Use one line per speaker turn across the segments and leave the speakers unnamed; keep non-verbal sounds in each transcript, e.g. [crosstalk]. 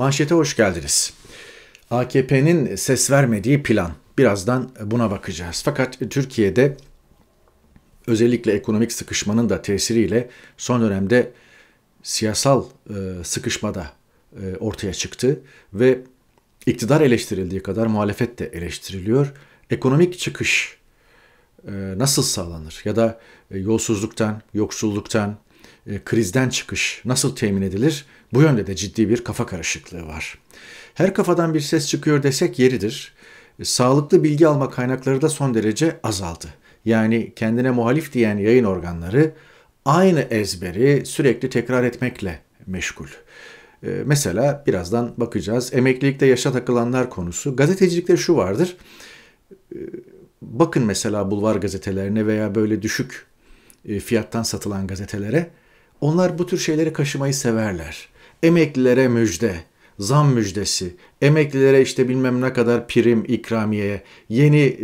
Manşete hoş geldiniz. AKP'nin ses vermediği plan. Birazdan buna bakacağız. Fakat Türkiye'de özellikle ekonomik sıkışmanın da tesiriyle son dönemde siyasal e, sıkışmada e, ortaya çıktı ve iktidar eleştirildiği kadar muhalefet de eleştiriliyor. Ekonomik çıkış e, nasıl sağlanır ya da e, yolsuzluktan, yoksulluktan, krizden çıkış nasıl temin edilir? Bu yönde de ciddi bir kafa karışıklığı var. Her kafadan bir ses çıkıyor desek yeridir. E, sağlıklı bilgi alma kaynakları da son derece azaldı. Yani kendine muhalif diyen yayın organları aynı ezberi sürekli tekrar etmekle meşgul. E, mesela birazdan bakacağız. Emeklilikte yaşa takılanlar konusu. Gazetecilikte şu vardır. E, bakın mesela bulvar gazetelerine veya böyle düşük fiyattan satılan gazetelere. Onlar bu tür şeyleri kaşımayı severler emeklilere müjde, zam müjdesi, emeklilere işte bilmem ne kadar prim ikramiyeye, yeni e,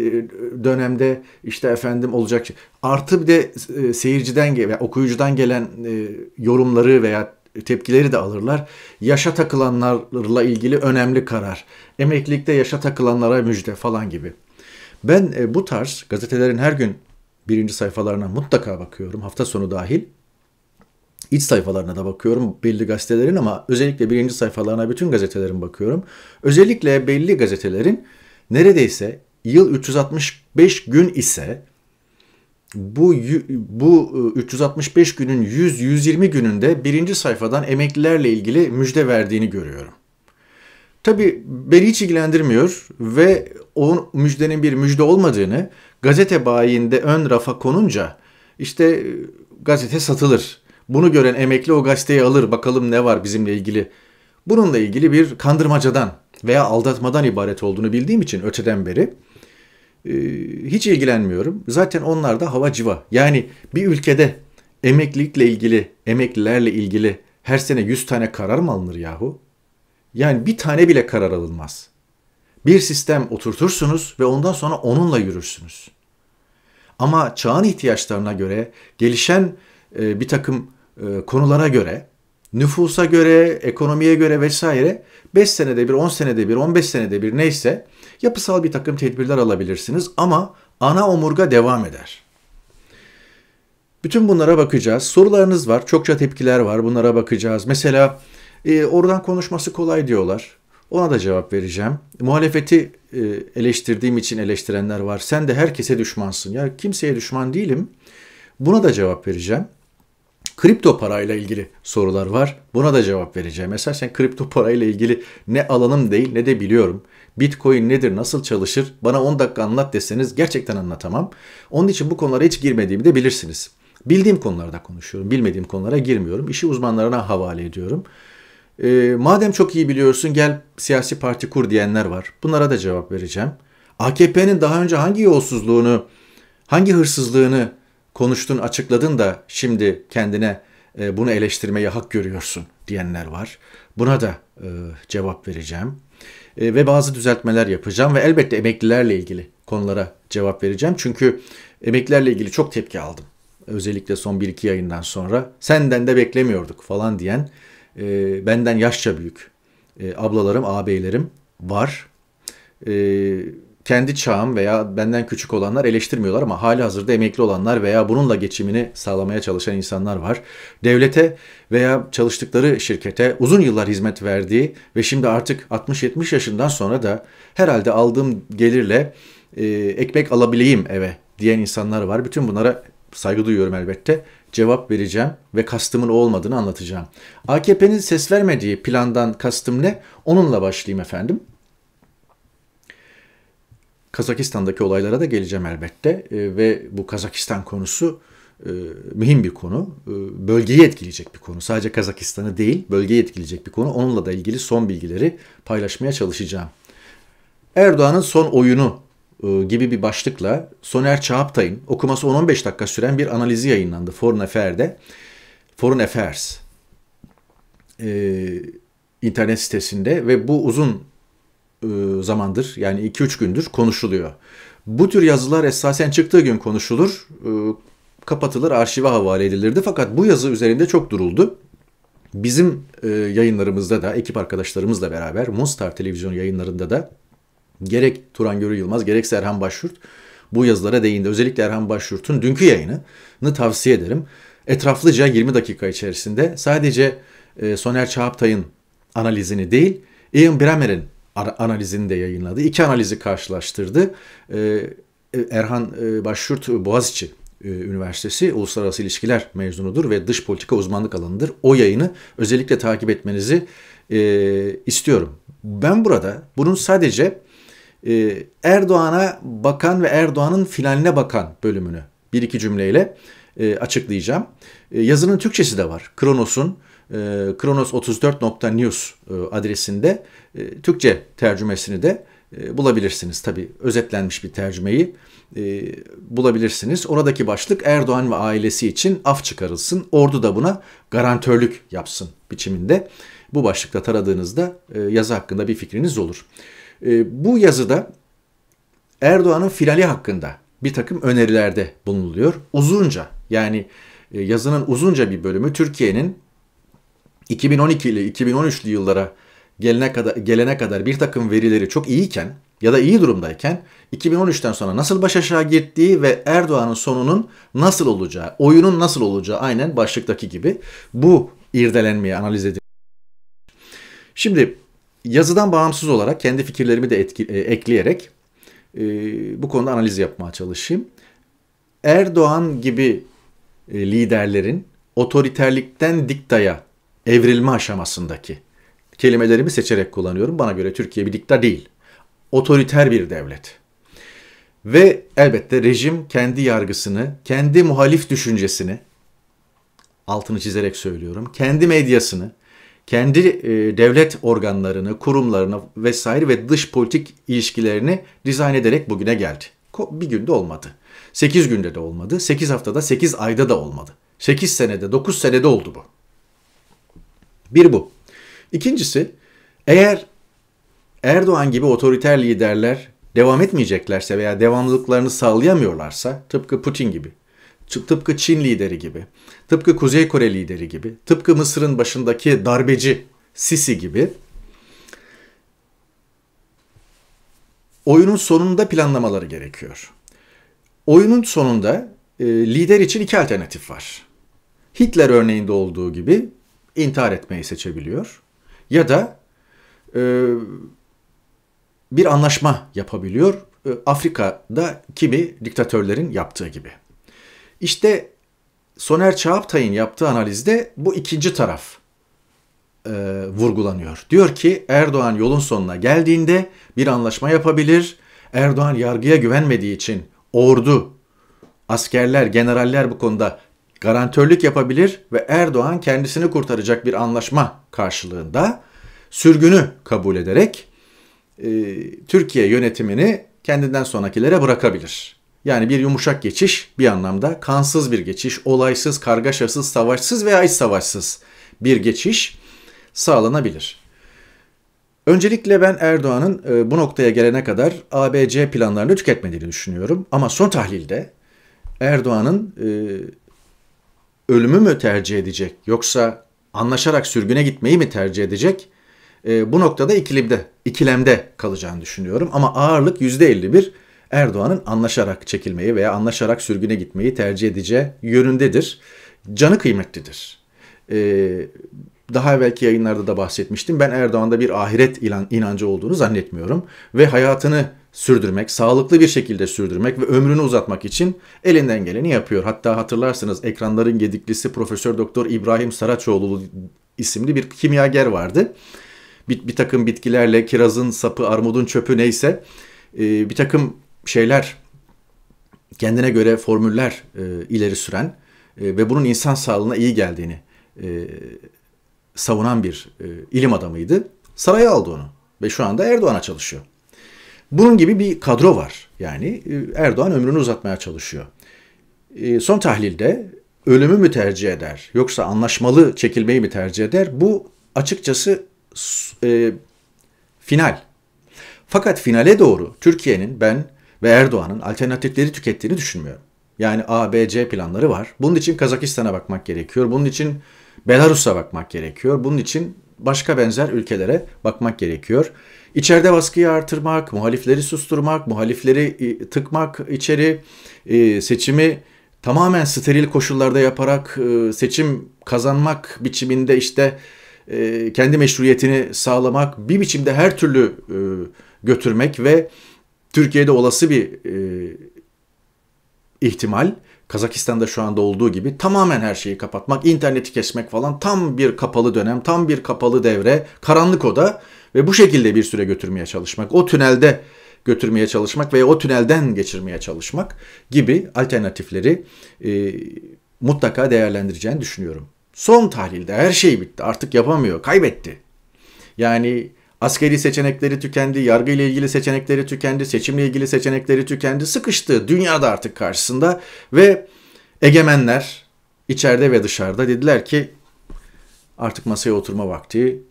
dönemde işte efendim olacak şey. artı bir de e, seyirciden veya okuyucudan gelen e, yorumları veya tepkileri de alırlar. Yaşa takılanlarla ilgili önemli karar. Emeklilikte yaşa takılanlara müjde falan gibi. Ben bu tarz gazetelerin her gün birinci sayfalarına mutlaka bakıyorum hafta sonu dahil iç sayfalarına da bakıyorum belli gazetelerin ama özellikle birinci sayfalarına bütün gazetelerin bakıyorum. Özellikle belli gazetelerin neredeyse yıl 365 gün ise bu bu 365 e, günün 100-120 gününde birinci sayfadan emeklilerle ilgili müjde verdiğini görüyorum. Tabi beni hiç ilgilendirmiyor ve o müjdenin bir müjde olmadığını gazete bayinde ön rafa konunca işte e, gazete satılır bunu gören emekli o gazeteyi alır bakalım ne var bizimle ilgili. Bununla ilgili bir kandırmacadan veya aldatmadan ibaret olduğunu bildiğim için öteden beri e, hiç ilgilenmiyorum. Zaten onlar da hava civa. Yani bir ülkede emeklilikle ilgili, emeklilerle ilgili her sene 100 tane karar mı alınır yahu? Yani bir tane bile karar alınmaz. Bir sistem oturtursunuz ve ondan sonra onunla yürürsünüz. Ama çağın ihtiyaçlarına göre gelişen e, bir takım e, konulara göre, nüfusa göre, ekonomiye göre vesaire 5 senede bir, 10 senede bir, 15 senede bir neyse yapısal bir takım tedbirler alabilirsiniz ama ana omurga devam eder. Bütün bunlara bakacağız. Sorularınız var, çokça tepkiler var. Bunlara bakacağız. Mesela e, oradan konuşması kolay diyorlar. Ona da cevap vereceğim. Muhalefeti e, eleştirdiğim için eleştirenler var. Sen de herkese düşmansın. Ya kimseye düşman değilim. Buna da cevap vereceğim. Kripto parayla ilgili sorular var. Buna da cevap vereceğim. Mesela sen kripto parayla ilgili ne alanım değil ne de biliyorum. Bitcoin nedir, nasıl çalışır? Bana 10 dakika anlat deseniz gerçekten anlatamam. Onun için bu konulara hiç girmediğimi de bilirsiniz. Bildiğim konularda konuşuyorum. Bilmediğim konulara girmiyorum. İşi uzmanlarına havale ediyorum. E, madem çok iyi biliyorsun gel siyasi parti kur diyenler var. Bunlara da cevap vereceğim. AKP'nin daha önce hangi yolsuzluğunu, hangi hırsızlığını konuştun açıkladın da şimdi kendine e, bunu eleştirmeye hak görüyorsun diyenler var. Buna da e, cevap vereceğim e, ve bazı düzeltmeler yapacağım ve elbette emeklilerle ilgili konulara cevap vereceğim. Çünkü emeklilerle ilgili çok tepki aldım. Özellikle son 1-2 yayından sonra senden de beklemiyorduk falan diyen e, benden yaşça büyük e, ablalarım, ağabeylerim var. E, kendi çağım veya benden küçük olanlar eleştirmiyorlar ama hali hazırda emekli olanlar veya bununla geçimini sağlamaya çalışan insanlar var. Devlete veya çalıştıkları şirkete uzun yıllar hizmet verdiği ve şimdi artık 60-70 yaşından sonra da herhalde aldığım gelirle e, ekmek alabileyim eve diyen insanlar var. Bütün bunlara saygı duyuyorum elbette. Cevap vereceğim ve kastımın o olmadığını anlatacağım. AKP'nin ses vermediği plandan kastım ne? Onunla başlayayım efendim. Kazakistan'daki olaylara da geleceğim elbette e, ve bu Kazakistan konusu e, mühim bir konu. E, bölgeyi etkileyecek bir konu. Sadece Kazakistan'ı değil, bölgeyi etkileyecek bir konu. Onunla da ilgili son bilgileri paylaşmaya çalışacağım. Erdoğan'ın son oyunu e, gibi bir başlıkla Soner Çağaptay'ın okuması 10-15 dakika süren bir analizi yayınlandı Foreign Affairs'de. Foreign Affairs e, internet sitesinde ve bu uzun e, zamandır yani 2-3 gündür konuşuluyor. Bu tür yazılar esasen çıktığı gün konuşulur, e, kapatılır, arşive havale edilirdi. Fakat bu yazı üzerinde çok duruldu. Bizim e, yayınlarımızda da ekip arkadaşlarımızla beraber Monstar Televizyon yayınlarında da gerek Turan Görü Yılmaz gerekse Erhan Başyurt bu yazılara değindi. Özellikle Erhan Başyurt'un dünkü yayınını tavsiye ederim. Etraflıca 20 dakika içerisinde sadece Soner Çağaptay'ın analizini değil, Ian Bremer'in analizini de yayınladı. İki analizi karşılaştırdı. Ee, Erhan e, Başşurt Boğaziçi e, Üniversitesi Uluslararası İlişkiler mezunudur ve dış politika uzmanlık alanıdır. O yayını özellikle takip etmenizi e, istiyorum. Ben burada bunun sadece Erdoğan'a bakan ve Erdoğan'ın finaline bakan bölümünü bir iki cümleyle açıklayacağım. Yazının Türkçesi de var. Kronos'un ee, kronos34.news e, adresinde ee, Türkçe tercümesini de e, bulabilirsiniz. Tabi özetlenmiş bir tercümeyi e, bulabilirsiniz. Oradaki başlık Erdoğan ve ailesi için af çıkarılsın, ordu da buna garantörlük yapsın biçiminde. Bu başlıkta taradığınızda yazı hakkında bir fikriniz olur. Bu yazıda Erdoğan'ın finali hakkında bir takım önerilerde bulunuluyor. Uzunca yani yazının uzunca bir bölümü Türkiye'nin 2012 ile 2013'lü yıllara gelene kadar, gelene kadar bir takım verileri çok iyiyken ya da iyi durumdayken 2013'ten sonra nasıl baş aşağı gittiği ve Erdoğan'ın sonunun nasıl olacağı, oyunun nasıl olacağı aynen başlıktaki gibi bu irdelenmeye, analiz edilmeye. Şimdi yazıdan bağımsız olarak kendi fikirlerimi de etki, e, ekleyerek e, bu konuda analiz yapmaya çalışayım. Erdoğan gibi e, liderlerin otoriterlikten diktaya evrilme aşamasındaki kelimelerimi seçerek kullanıyorum. Bana göre Türkiye bir dikta değil. Otoriter bir devlet. Ve elbette rejim kendi yargısını, kendi muhalif düşüncesini, altını çizerek söylüyorum, kendi medyasını, kendi e, devlet organlarını, kurumlarını vesaire ve dış politik ilişkilerini dizayn ederek bugüne geldi. Bir günde olmadı. 8 günde de olmadı. 8 haftada, 8 ayda da olmadı. 8 senede, 9 senede oldu bu. Bir bu. İkincisi eğer Erdoğan gibi otoriter liderler devam etmeyeceklerse veya devamlılıklarını sağlayamıyorlarsa tıpkı Putin gibi, tıpkı Çin lideri gibi, tıpkı Kuzey Kore lideri gibi, tıpkı Mısır'ın başındaki darbeci Sisi gibi oyunun sonunda planlamaları gerekiyor. Oyunun sonunda e, lider için iki alternatif var. Hitler örneğinde olduğu gibi intihar etmeyi seçebiliyor. Ya da e, bir anlaşma yapabiliyor. E, Afrika'da kimi diktatörlerin yaptığı gibi. İşte Soner Çağaptay'ın yaptığı analizde bu ikinci taraf e, vurgulanıyor. Diyor ki Erdoğan yolun sonuna geldiğinde bir anlaşma yapabilir. Erdoğan yargıya güvenmediği için ordu, askerler, generaller bu konuda garantörlük yapabilir ve Erdoğan kendisini kurtaracak bir anlaşma karşılığında sürgünü kabul ederek e, Türkiye yönetimini kendinden sonrakilere bırakabilir. Yani bir yumuşak geçiş bir anlamda kansız bir geçiş, olaysız, kargaşasız, savaşsız veya iç savaşsız bir geçiş sağlanabilir. Öncelikle ben Erdoğan'ın e, bu noktaya gelene kadar ABC planlarını tüketmediğini düşünüyorum. Ama son tahlilde Erdoğan'ın e, ölümü mü tercih edecek yoksa anlaşarak sürgüne gitmeyi mi tercih edecek? E, bu noktada ikilimde, ikilemde kalacağını düşünüyorum ama ağırlık %51 Erdoğan'ın anlaşarak çekilmeyi veya anlaşarak sürgüne gitmeyi tercih edeceği yönündedir. Canı kıymetlidir. E, daha evvelki yayınlarda da bahsetmiştim. Ben Erdoğan'da bir ahiret ilan, inancı olduğunu zannetmiyorum ve hayatını sürdürmek, sağlıklı bir şekilde sürdürmek ve ömrünü uzatmak için elinden geleni yapıyor. Hatta hatırlarsınız ekranların gediklisi Profesör Doktor İbrahim Saraçoğlu isimli bir kimyager vardı. Bir, bir takım bitkilerle kirazın sapı, armudun çöpü neyse e, bir takım şeyler kendine göre formüller e, ileri süren e, ve bunun insan sağlığına iyi geldiğini savunan bir ilim adamıydı. Saraya aldı onu ve şu anda Erdoğan'a çalışıyor. Bunun gibi bir kadro var. Yani e, Erdoğan ömrünü uzatmaya çalışıyor. E, son tahlilde ölümü mü tercih eder yoksa anlaşmalı çekilmeyi mi tercih eder? Bu açıkçası e, final. Fakat finale doğru Türkiye'nin ben ve Erdoğan'ın alternatifleri tükettiğini düşünmüyorum. Yani A, B, C planları var. Bunun için Kazakistan'a bakmak gerekiyor. Bunun için Belarus'a bakmak gerekiyor. Bunun için başka benzer ülkelere bakmak gerekiyor. İçeride baskıyı artırmak, muhalifleri susturmak, muhalifleri e, tıkmak içeri, e, seçimi tamamen steril koşullarda yaparak e, seçim kazanmak biçiminde işte kendi meşruiyetini sağlamak, bir biçimde her türlü götürmek ve Türkiye'de olası bir ihtimal Kazakistan'da şu anda olduğu gibi tamamen her şeyi kapatmak, interneti kesmek falan tam bir kapalı dönem, tam bir kapalı devre, karanlık oda ve bu şekilde bir süre götürmeye çalışmak, o tünelde götürmeye çalışmak veya o tünelden geçirmeye çalışmak gibi alternatifleri e, mutlaka değerlendireceğini düşünüyorum. Son tahlilde her şey bitti. Artık yapamıyor. Kaybetti. Yani askeri seçenekleri tükendi, yargı ile ilgili seçenekleri tükendi, seçimle ilgili seçenekleri tükendi. Sıkıştı dünyada artık karşısında ve egemenler içeride ve dışarıda dediler ki artık masaya oturma vakti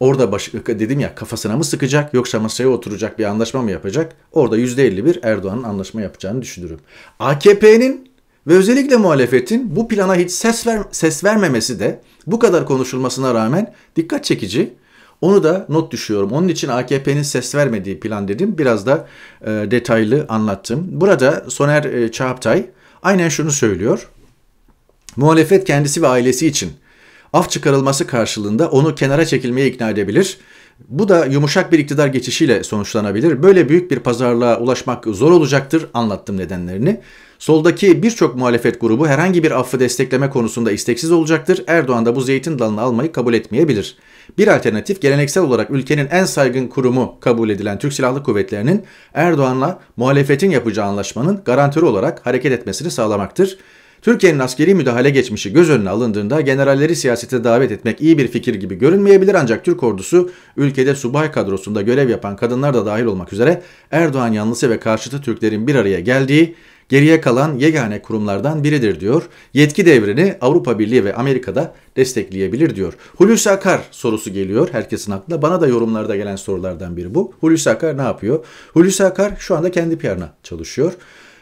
Orada baş, dedim ya kafasına mı sıkacak yoksa masaya oturacak bir anlaşma mı yapacak? Orada %51 Erdoğan'ın anlaşma yapacağını düşünürüm. AKP'nin ve özellikle muhalefetin bu plana hiç ses, ver, ses vermemesi de bu kadar konuşulmasına rağmen dikkat çekici. Onu da not düşüyorum. Onun için AKP'nin ses vermediği plan dedim. Biraz da e, detaylı anlattım. Burada Soner e, Çağaptay aynen şunu söylüyor. Muhalefet kendisi ve ailesi için af çıkarılması karşılığında onu kenara çekilmeye ikna edebilir. Bu da yumuşak bir iktidar geçişiyle sonuçlanabilir. Böyle büyük bir pazarlığa ulaşmak zor olacaktır. Anlattım nedenlerini. Soldaki birçok muhalefet grubu herhangi bir affı destekleme konusunda isteksiz olacaktır. Erdoğan da bu zeytin dalını almayı kabul etmeyebilir. Bir alternatif geleneksel olarak ülkenin en saygın kurumu kabul edilen Türk Silahlı Kuvvetleri'nin Erdoğan'la muhalefetin yapacağı anlaşmanın garantörü olarak hareket etmesini sağlamaktır. Türkiye'nin askeri müdahale geçmişi göz önüne alındığında generalleri siyasete davet etmek iyi bir fikir gibi görünmeyebilir ancak Türk ordusu ülkede subay kadrosunda görev yapan kadınlar da dahil olmak üzere Erdoğan yanlısı ve karşıtı Türklerin bir araya geldiği geriye kalan yegane kurumlardan biridir diyor. Yetki devrini Avrupa Birliği ve Amerika'da destekleyebilir diyor. Hulusi Akar sorusu geliyor herkesin aklına. Bana da yorumlarda gelen sorulardan biri bu. Hulusi Akar ne yapıyor? Hulusi Akar şu anda kendi piyarına çalışıyor.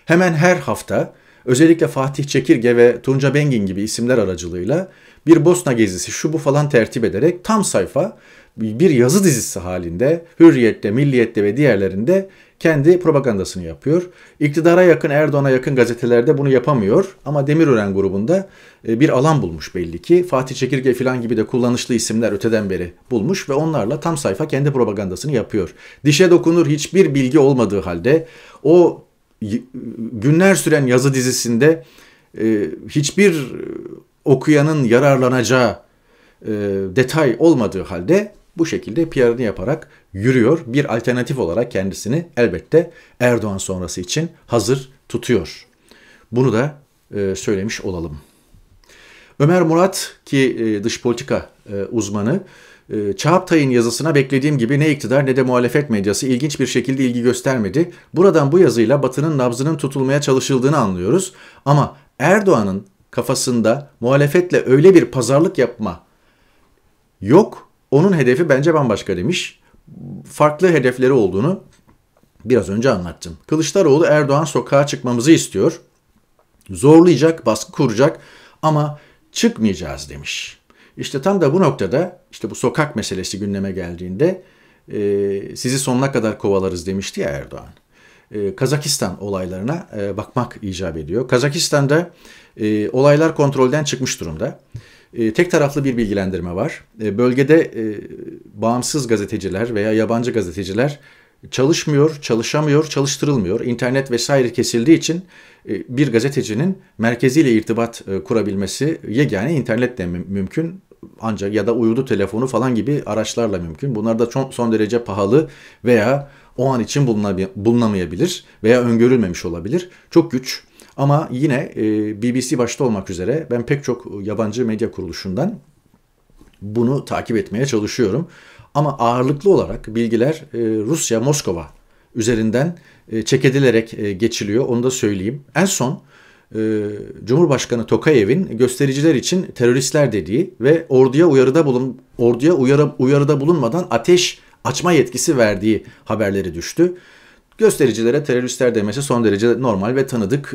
Hemen her hafta özellikle Fatih Çekirge ve Tunca Bengin gibi isimler aracılığıyla bir Bosna gezisi şu bu falan tertip ederek tam sayfa bir yazı dizisi halinde Hürriyet'te, Milliyet'te ve diğerlerinde kendi propagandasını yapıyor. İktidara yakın, Erdoğan'a yakın gazetelerde bunu yapamıyor ama Demirören grubunda e, bir alan bulmuş belli ki. Fatih Çekirge falan gibi de kullanışlı isimler öteden beri bulmuş ve onlarla tam sayfa kendi propagandasını yapıyor. Dişe dokunur hiçbir bilgi olmadığı halde o günler süren yazı dizisinde e, hiçbir okuyanın yararlanacağı e, detay olmadığı halde bu şekilde PR'ını yaparak yürüyor. Bir alternatif olarak kendisini elbette Erdoğan sonrası için hazır tutuyor. Bunu da e, söylemiş olalım. Ömer Murat ki e, dış politika e, uzmanı e, yazısına beklediğim gibi ne iktidar ne de muhalefet medyası ilginç bir şekilde ilgi göstermedi. Buradan bu yazıyla Batı'nın nabzının tutulmaya çalışıldığını anlıyoruz. Ama Erdoğan'ın kafasında muhalefetle öyle bir pazarlık yapma yok. Onun hedefi bence bambaşka demiş. Farklı hedefleri olduğunu biraz önce anlattım. Kılıçdaroğlu Erdoğan sokağa çıkmamızı istiyor. Zorlayacak, baskı kuracak ama çıkmayacağız demiş. İşte tam da bu noktada işte bu sokak meselesi gündeme geldiğinde e, sizi sonuna kadar kovalarız demişti ya Erdoğan. E, Kazakistan olaylarına e, bakmak icap ediyor. Kazakistan'da e, olaylar kontrolden çıkmış durumda. E, tek taraflı bir bilgilendirme var. E, bölgede e, bağımsız gazeteciler veya yabancı gazeteciler çalışmıyor, çalışamıyor, çalıştırılmıyor. İnternet vesaire kesildiği için e, bir gazetecinin merkeziyle irtibat e, kurabilmesi yegane internetle mümkün ancak ya da uydu telefonu falan gibi araçlarla mümkün. Bunlar da son derece pahalı veya o an için bulunamayabilir veya öngörülmemiş olabilir. Çok güç ama yine e, BBC başta olmak üzere ben pek çok yabancı medya kuruluşundan bunu takip etmeye çalışıyorum. Ama ağırlıklı olarak bilgiler e, Rusya, Moskova üzerinden e, çekedilerek e, geçiliyor. Onu da söyleyeyim. En son Cumhurbaşkanı Tokayev'in göstericiler için teröristler dediği ve orduya uyarıda bulun orduya uyarı, uyarıda bulunmadan ateş açma yetkisi verdiği haberleri düştü. Göstericilere teröristler demesi son derece normal ve tanıdık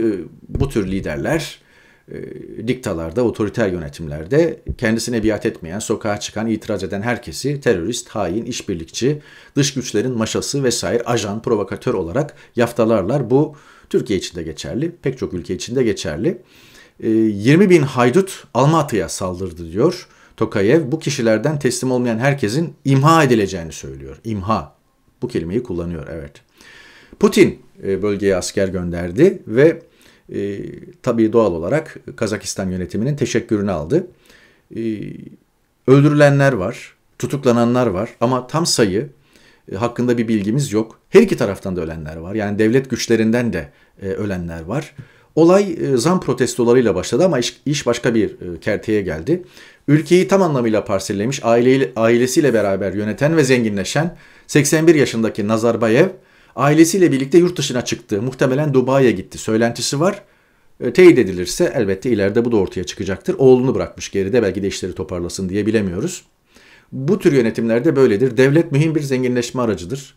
bu tür liderler e, diktalarda, otoriter yönetimlerde kendisine biat etmeyen, sokağa çıkan, itiraz eden herkesi terörist, hain, işbirlikçi, dış güçlerin maşası vesaire ajan, provokatör olarak yaftalarlar. Bu Türkiye için de geçerli, pek çok ülke için de geçerli. 20 e, bin haydut Almatı'ya saldırdı diyor Tokayev. Bu kişilerden teslim olmayan herkesin imha edileceğini söylüyor. İmha. Bu kelimeyi kullanıyor evet. Putin e, bölgeye asker gönderdi ve e, tabii doğal olarak Kazakistan yönetiminin teşekkürünü aldı. E, öldürülenler var, tutuklananlar var ama tam sayı e, hakkında bir bilgimiz yok. Her iki taraftan da ölenler var. Yani devlet güçlerinden de e, ölenler var. Olay e, zam protestolarıyla başladı ama iş, iş başka bir e, kerteye geldi. Ülkeyi tam anlamıyla parsellemiş, aileyle, ailesiyle beraber yöneten ve zenginleşen 81 yaşındaki Nazarbayev Ailesiyle birlikte yurt dışına çıktı. Muhtemelen Dubai'ye gitti. Söylentisi var. E, teyit edilirse elbette ileride bu da ortaya çıkacaktır. Oğlunu bırakmış geride belki de işleri toparlasın diye bilemiyoruz. Bu tür yönetimlerde böyledir. Devlet mühim bir zenginleşme aracıdır.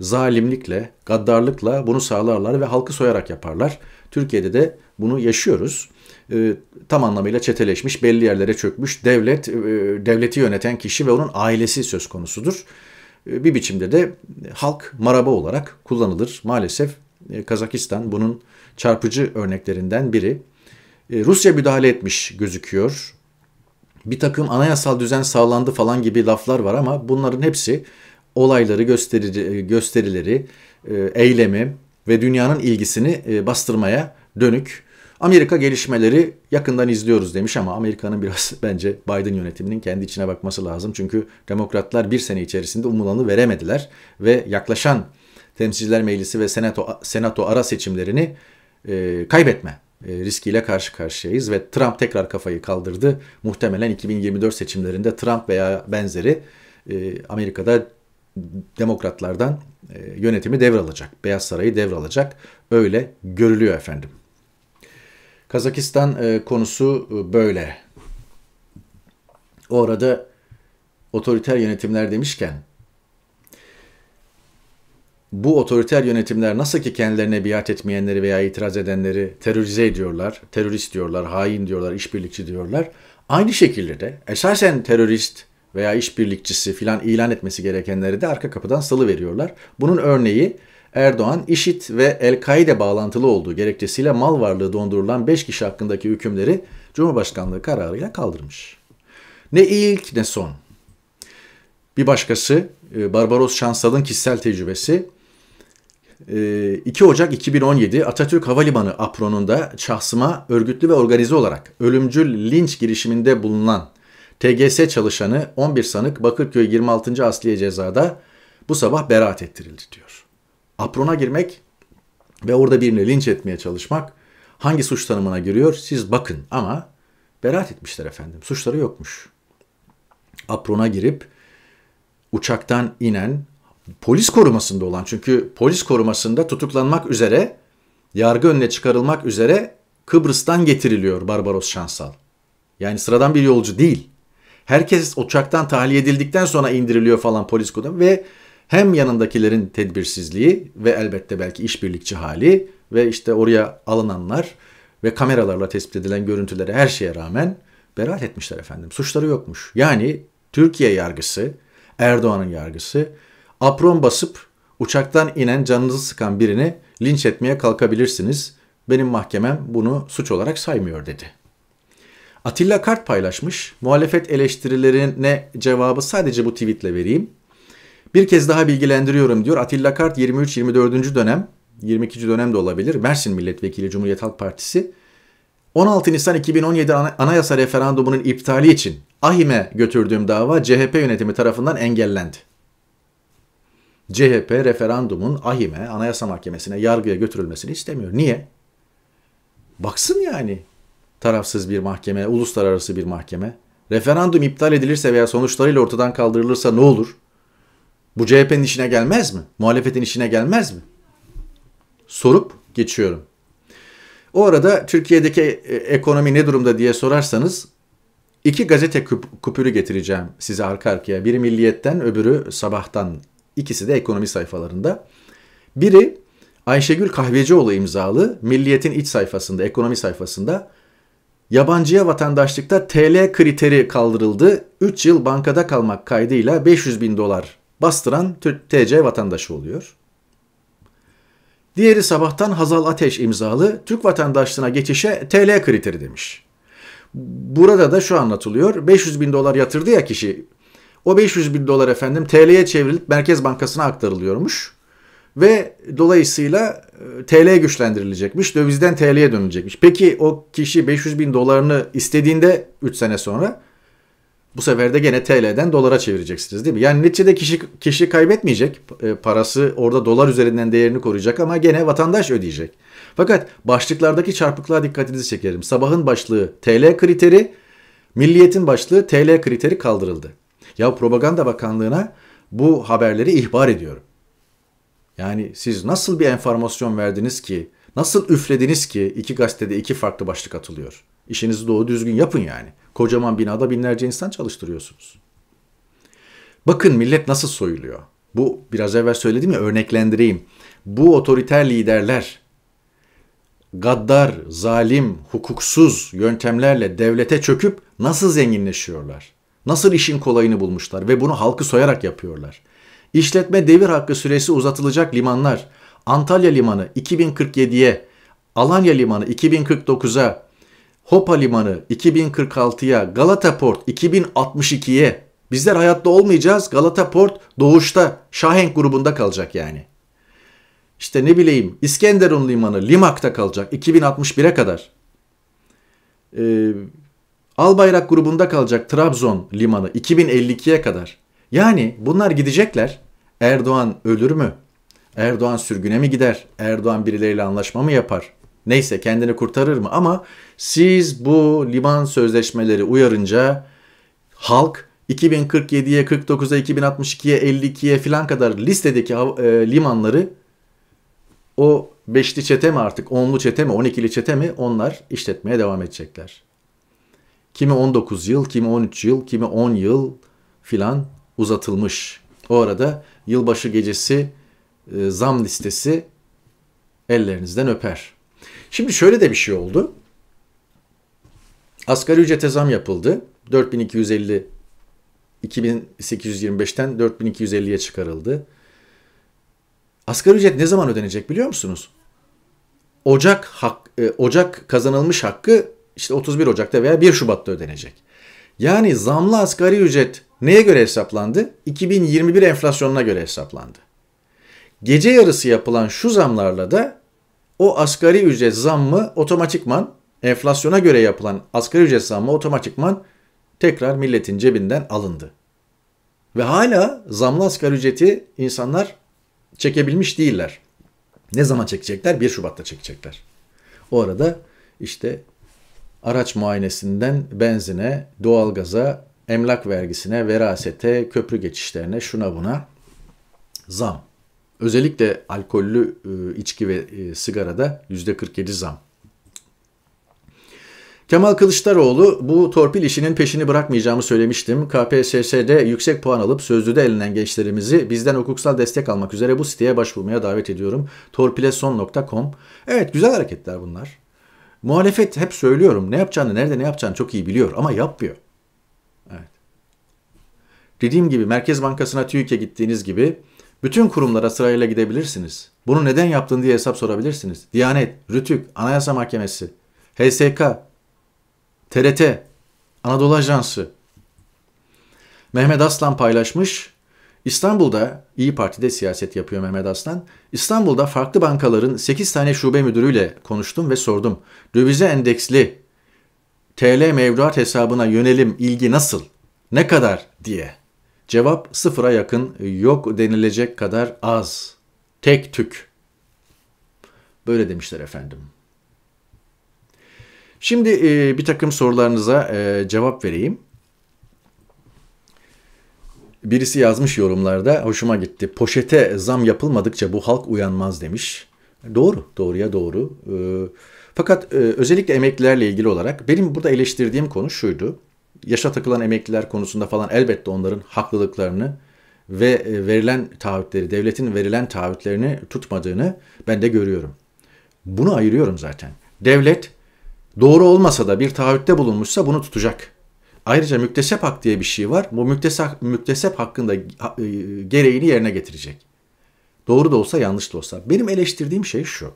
Zalimlikle, gaddarlıkla bunu sağlarlar ve halkı soyarak yaparlar. Türkiye'de de bunu yaşıyoruz. E, tam anlamıyla çeteleşmiş, belli yerlere çökmüş devlet, e, devleti yöneten kişi ve onun ailesi söz konusudur. Ee, bir biçimde de halk maraba olarak kullanılır. Maalesef e, Kazakistan bunun çarpıcı örneklerinden biri. E, Rusya müdahale etmiş gözüküyor. Bir takım anayasal düzen sağlandı falan gibi laflar var ama bunların hepsi olayları, gösterileri, e, eylemi ve dünyanın ilgisini bastırmaya dönük Amerika gelişmeleri yakından izliyoruz demiş ama Amerika'nın biraz [laughs] bence Biden yönetiminin kendi içine bakması lazım. Çünkü demokratlar bir sene içerisinde umulanı veremediler ve yaklaşan Temsilciler Meclisi ve Senato, Senato ara seçimlerini e, kaybetme e, riskiyle karşı karşıyayız ve Trump tekrar kafayı kaldırdı. Muhtemelen 2024 seçimlerinde Trump veya benzeri e, Amerika'da demokratlardan e, yönetimi devralacak. Beyaz Sarayı devralacak. Öyle görülüyor efendim. Kazakistan e, konusu e, böyle. O arada otoriter yönetimler demişken bu otoriter yönetimler nasıl ki kendilerine biat etmeyenleri veya itiraz edenleri terörize ediyorlar, terörist diyorlar, hain diyorlar, işbirlikçi diyorlar. Aynı şekilde de esasen terörist veya işbirlikçisi filan ilan etmesi gerekenleri de arka kapıdan salı veriyorlar. Bunun örneği Erdoğan, IŞİD ve El-Kaide bağlantılı olduğu gerekçesiyle mal varlığı dondurulan 5 kişi hakkındaki hükümleri Cumhurbaşkanlığı kararıyla kaldırmış. Ne ilk ne son. Bir başkası e, Barbaros Şansal'ın kişisel tecrübesi 2 e, Ocak 2017 Atatürk Havalimanı apronunda şahsıma örgütlü ve organize olarak ölümcül linç girişiminde bulunan TGS çalışanı 11 sanık Bakırköy 26. Asliye cezada bu sabah beraat ettirildi diyor aprona girmek ve orada birini linç etmeye çalışmak hangi suç tanımına giriyor siz bakın ama beraat etmişler efendim. Suçları yokmuş. Aprona girip uçaktan inen polis korumasında olan çünkü polis korumasında tutuklanmak üzere yargı önüne çıkarılmak üzere Kıbrıs'tan getiriliyor Barbaros Şansal. Yani sıradan bir yolcu değil. Herkes uçaktan tahliye edildikten sonra indiriliyor falan polis kodu ve hem yanındakilerin tedbirsizliği ve elbette belki işbirlikçi hali ve işte oraya alınanlar ve kameralarla tespit edilen görüntülere her şeye rağmen beraat etmişler efendim. Suçları yokmuş. Yani Türkiye yargısı, Erdoğan'ın yargısı apron basıp uçaktan inen canınızı sıkan birini linç etmeye kalkabilirsiniz. Benim mahkemem bunu suç olarak saymıyor dedi. Atilla Kart paylaşmış. Muhalefet eleştirilerine cevabı sadece bu tweetle vereyim. Bir kez daha bilgilendiriyorum diyor. Atilla Kart 23-24. dönem 22. dönem de olabilir. Mersin Milletvekili Cumhuriyet Halk Partisi 16 Nisan 2017 anayasa referandumunun iptali için AHİM'e götürdüğüm dava CHP yönetimi tarafından engellendi. CHP referandumun AHİM'e, Anayasa Mahkemesi'ne, yargıya götürülmesini istemiyor. Niye? Baksın yani tarafsız bir mahkeme, uluslararası bir mahkeme. Referandum iptal edilirse veya sonuçlarıyla ortadan kaldırılırsa ne olur? Bu CHP'nin işine gelmez mi? Muhalefetin işine gelmez mi? Sorup geçiyorum. O arada Türkiye'deki e, ekonomi ne durumda diye sorarsanız iki gazete kupürü getireceğim size arka arkaya. Biri Milliyet'ten öbürü Sabah'tan. İkisi de ekonomi sayfalarında. Biri Ayşegül Kahvecioğlu imzalı Milliyet'in iç sayfasında, ekonomi sayfasında yabancıya vatandaşlıkta TL kriteri kaldırıldı. 3 yıl bankada kalmak kaydıyla 500 bin dolar bastıran TC vatandaşı oluyor. Diğeri sabahtan Hazal Ateş imzalı Türk vatandaşlığına geçişe TL kriteri demiş. Burada da şu anlatılıyor. 500 bin dolar yatırdı ya kişi. O 500 bin dolar efendim TL'ye çevrilip Merkez Bankası'na aktarılıyormuş. Ve dolayısıyla e, TL güçlendirilecekmiş. Dövizden TL'ye dönülecekmiş. Peki o kişi 500 bin dolarını istediğinde 3 sene sonra bu sefer de gene TL'den dolara çevireceksiniz değil mi? Yani neticede kişi, kişi kaybetmeyecek. E, parası orada dolar üzerinden değerini koruyacak ama gene vatandaş ödeyecek. Fakat başlıklardaki çarpıklığa dikkatinizi çekerim. Sabahın başlığı TL kriteri, milliyetin başlığı TL kriteri kaldırıldı. Ya Propaganda Bakanlığı'na bu haberleri ihbar ediyorum. Yani siz nasıl bir enformasyon verdiniz ki, nasıl üflediniz ki iki gazetede iki farklı başlık atılıyor? İşinizi doğru düzgün yapın yani. Kocaman binada binlerce insan çalıştırıyorsunuz. Bakın millet nasıl soyuluyor. Bu biraz evvel söyledim ya örneklendireyim. Bu otoriter liderler gaddar, zalim, hukuksuz yöntemlerle devlete çöküp nasıl zenginleşiyorlar? Nasıl işin kolayını bulmuşlar ve bunu halkı soyarak yapıyorlar? İşletme devir hakkı süresi uzatılacak limanlar, Antalya Limanı 2047'ye, Alanya Limanı 2049'a, Hopa Limanı 2046'ya, Galata Port 2062'ye. Bizler hayatta olmayacağız. Galata Port doğuşta Şahenk grubunda kalacak yani. İşte ne bileyim İskenderun Limanı Limak'ta kalacak 2061'e kadar. Ee, Albayrak grubunda kalacak Trabzon Limanı 2052'ye kadar. Yani bunlar gidecekler. Erdoğan ölür mü? Erdoğan sürgüne mi gider? Erdoğan birileriyle anlaşma mı yapar? Neyse kendini kurtarır mı? Ama siz bu liman sözleşmeleri uyarınca halk 2047'ye, 49'a, 2062'ye, 52'ye filan kadar listedeki e, limanları o beşli çete mi artık, onlu çete mi, 12'li çete mi onlar işletmeye devam edecekler. Kimi 19 yıl, kimi 13 yıl, kimi 10 yıl filan uzatılmış. O arada yılbaşı gecesi e, zam listesi ellerinizden öper. Şimdi şöyle de bir şey oldu. Asgari ücrete zam yapıldı. 4250 2825'ten 4250'ye çıkarıldı. Asgari ücret ne zaman ödenecek biliyor musunuz? Ocak hak, e, Ocak kazanılmış hakkı işte 31 Ocak'ta veya 1 Şubat'ta ödenecek. Yani zamlı asgari ücret neye göre hesaplandı? 2021 enflasyonuna göre hesaplandı. Gece yarısı yapılan şu zamlarla da o asgari ücret zammı otomatikman enflasyona göre yapılan asgari ücret zammı otomatikman tekrar milletin cebinden alındı. Ve hala zamlı asgari ücreti insanlar çekebilmiş değiller. Ne zaman çekecekler? 1 Şubat'ta çekecekler. O arada işte araç muayenesinden benzine, doğalgaza, emlak vergisine, verasete, köprü geçişlerine, şuna buna zam. Özellikle alkollü e, içki ve e, sigarada %47 zam. Kemal Kılıçdaroğlu bu torpil işinin peşini bırakmayacağımı söylemiştim. KPSS'de yüksek puan alıp sözlüde elinden gençlerimizi bizden hukuksal destek almak üzere bu siteye başvurmaya davet ediyorum. torpileson.com Evet güzel hareketler bunlar. Muhalefet hep söylüyorum ne yapacağını nerede ne yapacağını çok iyi biliyor ama yapmıyor. Evet. Dediğim gibi Merkez Bankası'na TÜİK'e gittiğiniz gibi bütün kurumlara sırayla gidebilirsiniz. Bunu neden yaptın diye hesap sorabilirsiniz. Diyanet, Rütük, Anayasa Mahkemesi, HSK, TRT, Anadolu Ajansı. Mehmet Aslan paylaşmış. İstanbul'da, İyi Parti'de siyaset yapıyor Mehmet Aslan. İstanbul'da farklı bankaların 8 tane şube müdürüyle konuştum ve sordum. Dövize endeksli TL mevduat hesabına yönelim ilgi nasıl? Ne kadar diye. Cevap sıfıra yakın yok denilecek kadar az. Tek tük. Böyle demişler efendim. Şimdi e, bir takım sorularınıza e, cevap vereyim. Birisi yazmış yorumlarda hoşuma gitti. Poşete zam yapılmadıkça bu halk uyanmaz demiş. Doğru, doğruya doğru. E, fakat e, özellikle emeklilerle ilgili olarak benim burada eleştirdiğim konu şuydu yaşa takılan emekliler konusunda falan elbette onların haklılıklarını ve e, verilen taahhütleri, devletin verilen taahhütlerini tutmadığını ben de görüyorum. Bunu ayırıyorum zaten. Devlet doğru olmasa da bir taahhütte bulunmuşsa bunu tutacak. Ayrıca müktesep hak diye bir şey var. Bu müktesep, müktesep hakkında e, gereğini yerine getirecek. Doğru da olsa yanlış da olsa. Benim eleştirdiğim şey şu.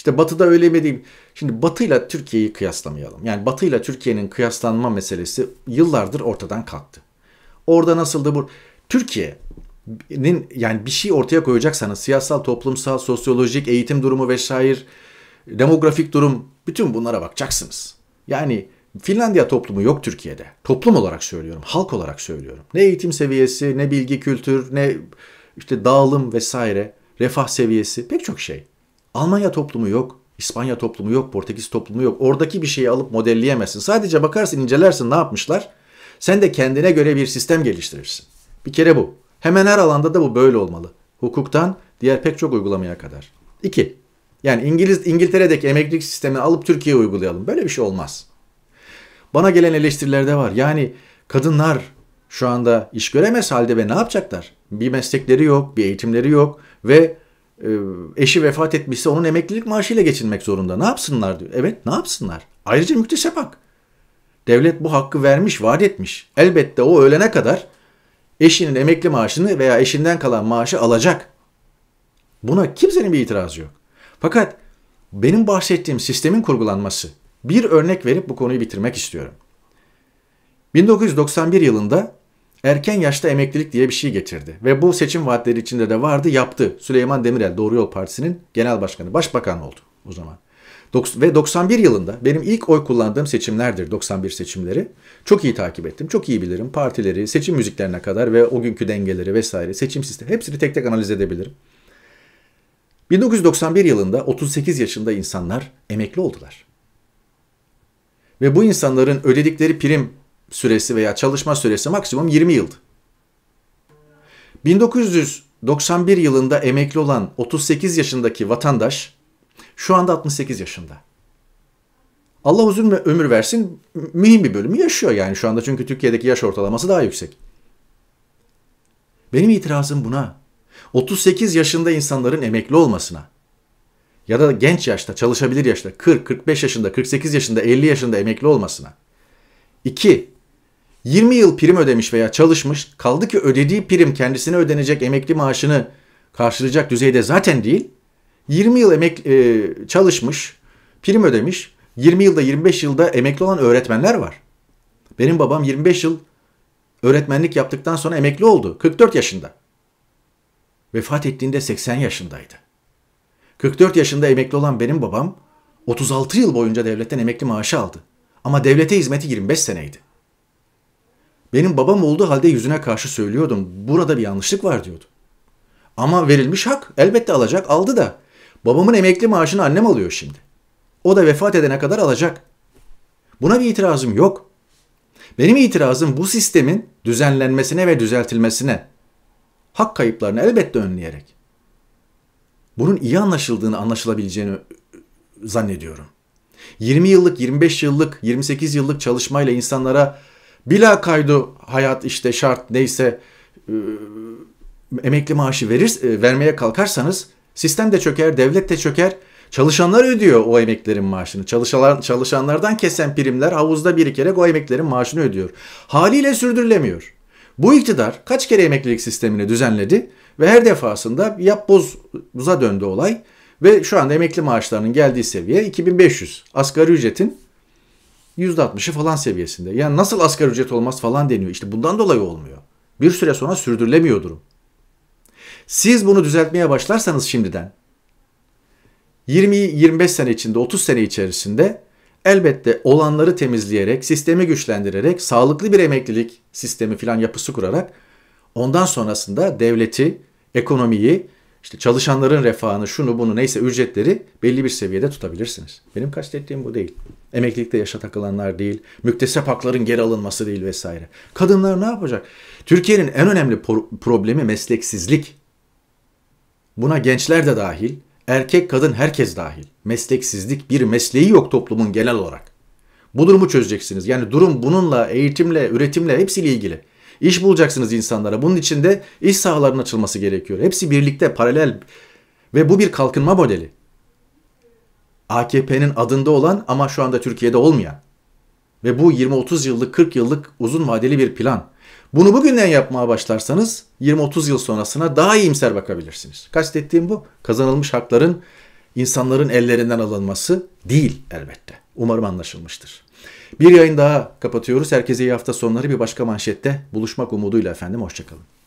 İşte Batı'da öyle mi değil? Şimdi Batı'yla Türkiye'yi kıyaslamayalım. Yani Batı'yla Türkiye'nin kıyaslanma meselesi yıllardır ortadan kalktı. Orada nasıldı bu? Türkiye'nin yani bir şey ortaya koyacaksanız siyasal, toplumsal, sosyolojik, eğitim durumu vesaire, demografik durum bütün bunlara bakacaksınız. Yani Finlandiya toplumu yok Türkiye'de. Toplum olarak söylüyorum, halk olarak söylüyorum. Ne eğitim seviyesi, ne bilgi kültür, ne işte dağılım vesaire, refah seviyesi pek çok şey. Almanya toplumu yok. İspanya toplumu yok, Portekiz toplumu yok. Oradaki bir şeyi alıp modelleyemezsin. Sadece bakarsın, incelersin ne yapmışlar. Sen de kendine göre bir sistem geliştirirsin. Bir kere bu. Hemen her alanda da bu böyle olmalı. Hukuktan diğer pek çok uygulamaya kadar. İki, yani İngiliz İngiltere'deki emeklilik sistemini alıp Türkiye'ye uygulayalım. Böyle bir şey olmaz. Bana gelen eleştirilerde var. Yani kadınlar şu anda iş göremez halde ve ne yapacaklar? Bir meslekleri yok, bir eğitimleri yok ve e, eşi vefat etmişse onun emeklilik maaşıyla geçinmek zorunda. Ne yapsınlar diyor. Evet ne yapsınlar? Ayrıca müktesep hak. Devlet bu hakkı vermiş, vaat etmiş. Elbette o ölene kadar eşinin emekli maaşını veya eşinden kalan maaşı alacak. Buna kimsenin bir itirazı yok. Fakat benim bahsettiğim sistemin kurgulanması. Bir örnek verip bu konuyu bitirmek istiyorum. 1991 yılında erken yaşta emeklilik diye bir şey getirdi. Ve bu seçim vaatleri içinde de vardı yaptı. Süleyman Demirel Doğru Yol Partisi'nin genel başkanı, başbakan oldu o zaman. Ve 91 yılında benim ilk oy kullandığım seçimlerdir 91 seçimleri. Çok iyi takip ettim. Çok iyi bilirim. Partileri, seçim müziklerine kadar ve o günkü dengeleri vesaire seçim sistemi hepsini tek tek analiz edebilirim. 1991 yılında 38 yaşında insanlar emekli oldular. Ve bu insanların ödedikleri prim süresi veya çalışma süresi maksimum 20 yıldı. 1991 yılında emekli olan 38 yaşındaki vatandaş şu anda 68 yaşında. Allah uzun ve ömür versin mühim bir bölümü yaşıyor yani şu anda çünkü Türkiye'deki yaş ortalaması daha yüksek. Benim itirazım buna. 38 yaşında insanların emekli olmasına ya da genç yaşta, çalışabilir yaşta 40, 45 yaşında, 48 yaşında, 50 yaşında emekli olmasına. 2. 20 yıl prim ödemiş veya çalışmış, kaldı ki ödediği prim kendisine ödenecek emekli maaşını karşılayacak düzeyde zaten değil. 20 yıl emek e, çalışmış, prim ödemiş. 20 yılda 25 yılda emekli olan öğretmenler var. Benim babam 25 yıl öğretmenlik yaptıktan sonra emekli oldu. 44 yaşında. Vefat ettiğinde 80 yaşındaydı. 44 yaşında emekli olan benim babam 36 yıl boyunca devletten emekli maaşı aldı. Ama devlete hizmeti 25 seneydi. Benim babam olduğu halde yüzüne karşı söylüyordum. Burada bir yanlışlık var diyordu. Ama verilmiş hak elbette alacak aldı da. Babamın emekli maaşını annem alıyor şimdi. O da vefat edene kadar alacak. Buna bir itirazım yok. Benim itirazım bu sistemin düzenlenmesine ve düzeltilmesine. Hak kayıplarını elbette önleyerek. Bunun iyi anlaşıldığını, anlaşılabileceğini zannediyorum. 20 yıllık, 25 yıllık, 28 yıllık çalışmayla insanlara Bila kaydı hayat işte şart neyse e, emekli maaşı verir, e, vermeye kalkarsanız sistem de çöker, devlet de çöker. Çalışanlar ödüyor o emeklerin maaşını. çalışan çalışanlardan kesen primler havuzda birikerek o emeklerin maaşını ödüyor. Haliyle sürdürülemiyor. Bu iktidar kaç kere emeklilik sistemini düzenledi ve her defasında yap boza döndü olay. Ve şu anda emekli maaşlarının geldiği seviye 2500. Asgari ücretin %60'ı falan seviyesinde. Yani nasıl asgari ücret olmaz falan deniyor. İşte bundan dolayı olmuyor. Bir süre sonra sürdürülemiyor durum. Siz bunu düzeltmeye başlarsanız şimdiden 20-25 sene içinde 30 sene içerisinde elbette olanları temizleyerek, sistemi güçlendirerek, sağlıklı bir emeklilik sistemi filan yapısı kurarak ondan sonrasında devleti, ekonomiyi işte çalışanların refahını, şunu bunu neyse ücretleri belli bir seviyede tutabilirsiniz. Benim kastettiğim bu değil. Emeklilikte yaşa takılanlar değil, müktesep hakların geri alınması değil vesaire. Kadınlar ne yapacak? Türkiye'nin en önemli problemi mesleksizlik. Buna gençler de dahil, erkek kadın herkes dahil. Mesleksizlik bir mesleği yok toplumun genel olarak. Bu durumu çözeceksiniz. Yani durum bununla, eğitimle, üretimle hepsiyle ilgili. İş bulacaksınız insanlara. Bunun için de iş sahalarının açılması gerekiyor. Hepsi birlikte paralel ve bu bir kalkınma modeli. AKP'nin adında olan ama şu anda Türkiye'de olmayan. Ve bu 20-30 yıllık, 40 yıllık uzun vadeli bir plan. Bunu bugünden yapmaya başlarsanız 20-30 yıl sonrasına daha iyimser bakabilirsiniz. Kastettiğim bu. Kazanılmış hakların insanların ellerinden alınması değil elbette. Umarım anlaşılmıştır. Bir yayın daha kapatıyoruz. Herkese iyi hafta sonları bir başka manşette buluşmak umuduyla efendim. Hoşçakalın.